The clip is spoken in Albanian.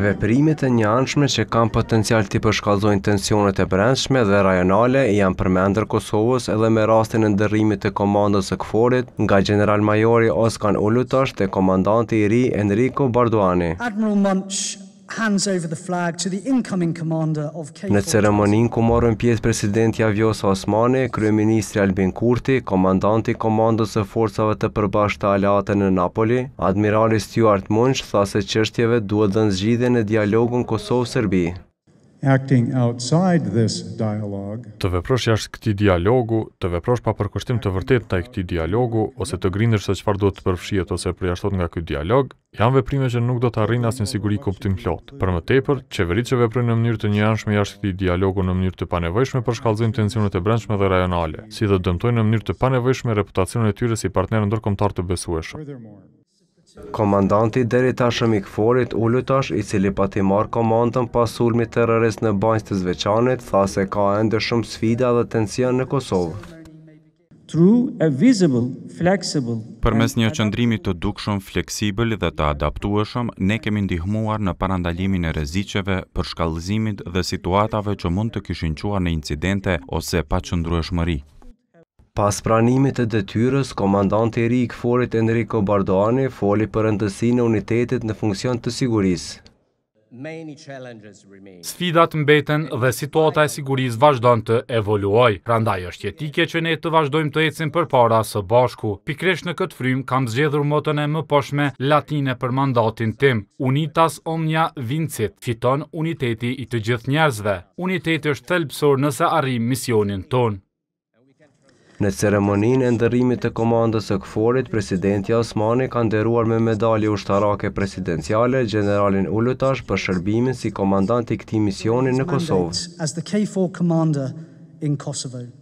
Veprimet e një anshme që kam potencial të përshkazojnë tensionet e brendshme dhe rajonale janë përmendër Kosovës edhe me rastin e ndërrimit të komandës e këforit nga General Majori Oskan Ullutash të komandanti i ri Enrico Barduani. Admiral Munch hands over the flag to the incoming commander of K4. Në ceremonin ku morën pjesë presidenti Avjosa Osmani, kryeministri Albin Kurti, komandanti komandës së forcave të përbashkëta aleate në Napoli, admirali Stuart Munch tha se çështjeve duhet të zgjidhen në dialogun kosovë serbi acting outside this dialogue të veprosh jashtë këtij dialogu, të veprosh pa përkushtim të vërtetë ndaj këtij dialogu ose të grindesh se çfarë do të përfshihet ose përjashtohet nga ky dialog, janë veprime që nuk do të arrijnë asnjë siguri kuptim plot. Për më tepër, çeveritë që veprojnë në mënyrë të njëanshme jashtë këtij dialogu në mënyrë të panevojshme për shkallëzim tensionet e brendshme dhe rajonale, si dhe dëmtojnë në mënyrë të panevojshme reputacionin e tyre si partner ndërkombëtar të besueshëm. Komandanti deri tashëm i këforit Ullutash, i cili ti marë komandën pas ulmi në banjës të zveçanit, tha se ka endë shumë sfida dhe tension në Kosovë. Për mes një qëndrimi të dukshëm, fleksibël dhe të adaptueshëm, ne kemi ndihmuar në parandalimin e reziceve për shkallëzimit dhe situatave që mund të kishin quar në incidente ose pa qëndrueshmëri. Pas pranimit të detyrës, komandant e ri i këforit Enrico Bardoani foli për rëndësi në unitetit në funksion të sigurisë. Sfidat mbeten dhe situata e siguris vazhdon të evoluoj. Randaj është jetike që ne të vazhdojmë të ecim për para së bashku. Pikresh në këtë frym kam zgjedhur motën e më poshme latine për mandatin tim. Unitas omnia vincit, fiton uniteti i të gjithë njerëzve. Uniteti është thelpsor nëse arrim misionin tonë. Në ceremonin e ndërrimit të komandës e këforit, presidenti Osmani ka ndëruar me medalje ushtarake presidenciale generalin Ulutash për shërbimin si komandant i këti misioni në Kosovë.